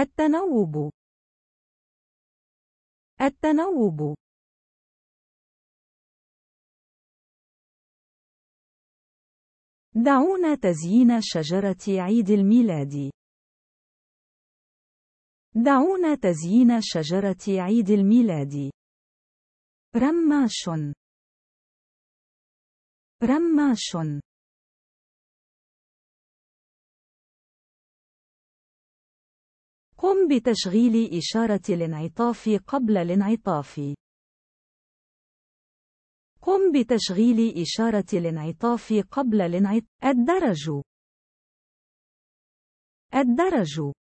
التنوب التنوب دعونا تزيين شجرة عيد الميلاد دعونا تزيين شجرة عيد الميلاد رماش رماش قم بتشغيل إشارة الانعطاف قبل الانعطاف. قم بتشغيل إشارة الانعطاف قبل الانعطاف. الدرج. الدرج.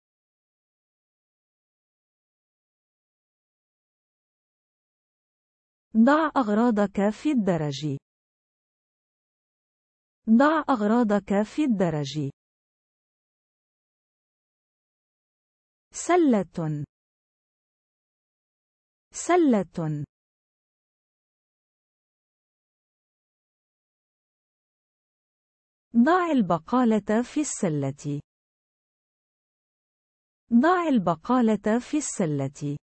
ضع أغراضك في الدرج. ضع أغراضك في الدرج. سلة سلة ضع البقالة في السلة ضع البقالة في السلة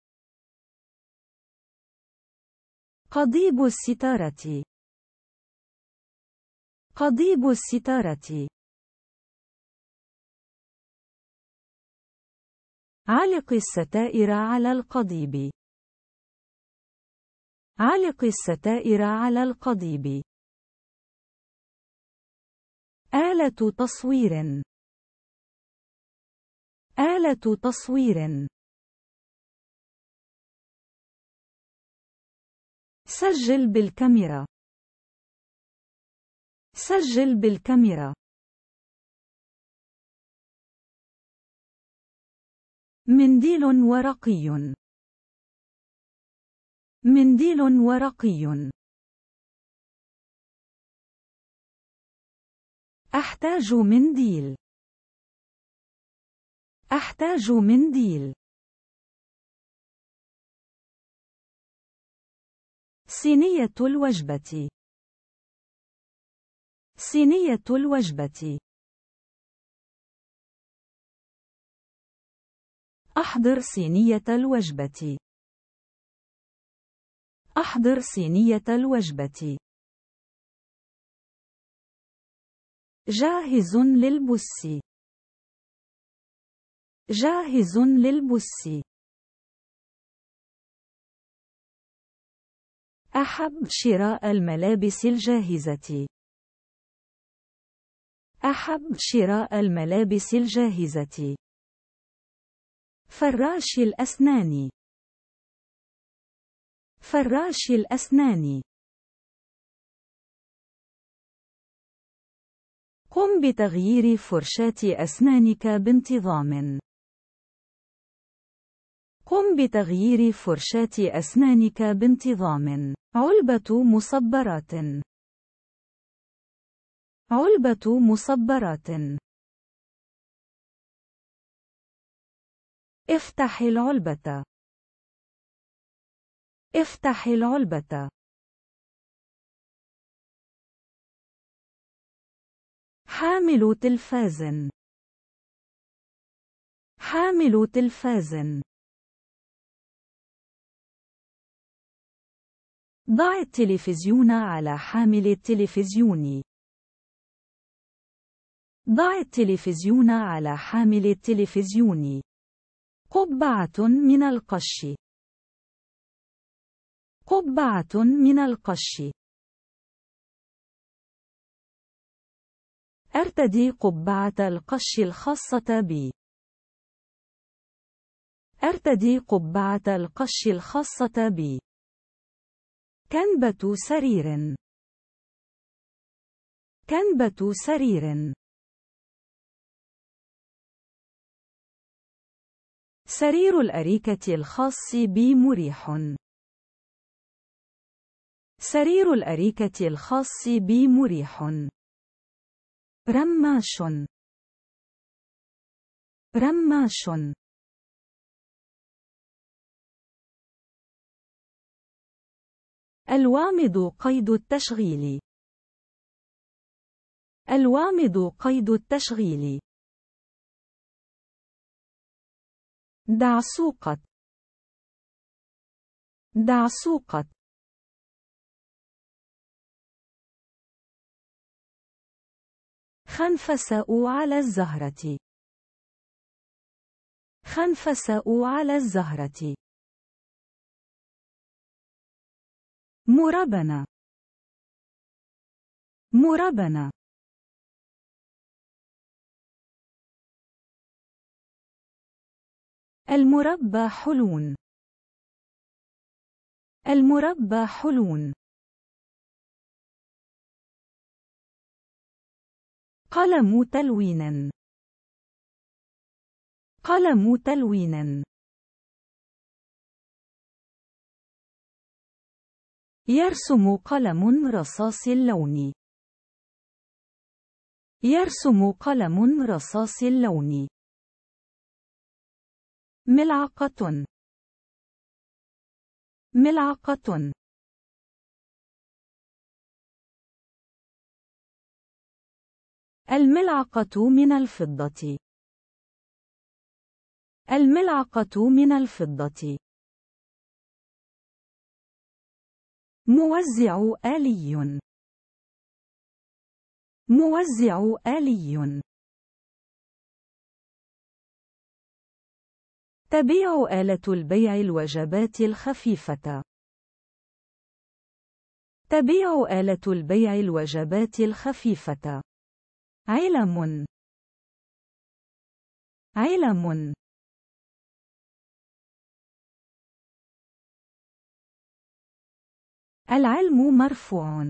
قضيب الستارة قضيب الستارة علق الستائر على القضيب علق الستائر على القضيب آلة تصوير آلة تصوير سجل بالكاميرا سجل بالكاميرا منديل ورقي منديل ورقي أحتاج منديل أحتاج منديل صينية الوجبة صينية الوجبة أحضر صينية الوجبة. أحضر صينية الوجبة. جاهز للبس. جاهز للبس. أحب شراء الملابس الجاهزة. أحب شراء الملابس الجاهزة. فراش الأسنان فراش الأسنان قم بتغيير فرشاة أسنانك بانتظام قم بتغيير فرشاة أسنانك بانتظام علبة مصبرات علبة مصبرات افتح العلبة افتح العلبة حامل تلفاز حامل تلفاز ضع التلفزيون على حامل التلفزيون ضع التلفزيون على حامل التلفزيون قبعة من القش قبعة من القش أرتدي قبعة القش الخاصة بي أرتدي قبعة القش الخاصة بي كنبة سرير كنبة سرير سرير الأريكة الخاص بي مريح. سرير الأريكة الخاص بي مريح. رماش. رماش. الوامض قيد التشغيل الوامض قيد التشغيل دع دع دعسوقة خنفساء على الزهرة خنفساء على الزهرة مربنا مربنا المربى حلون المربى حلون قلم تلوينا قلم تلوينا يرسم قلم رصاص اللون يرسم قلم رصاص اللون ملعقة ملعقة الملعقة من الفضة الملعقة من الفضة موزع آلي موزع آلي تبيع آلة البيع الوجبات الخفيفة. تبيع آلة البيع الوجبات الخفيفة. علم علم العلم مرفوع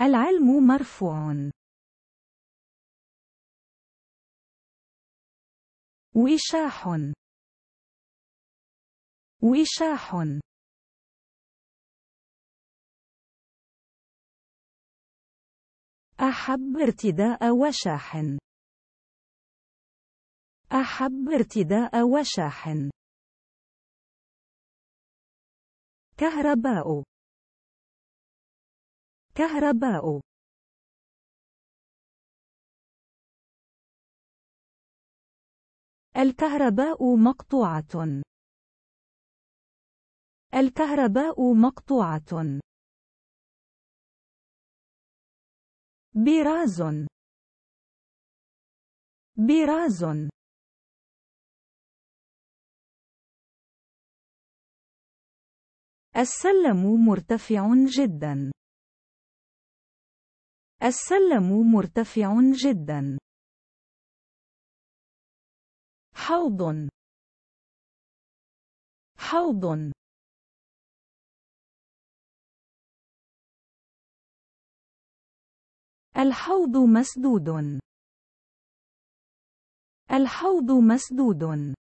العلم مرفوع وشاح وشاح أحب ارتداء وشاح أحب ارتداء وشاح كهرباء كهرباء الكهرباء مقطوعة. الكهرباء مقطوعة. براز. براز. السلم مرتفع جدا. السلم مرتفع جدا. حوض حوض الحوض مسدود الحوض مسدود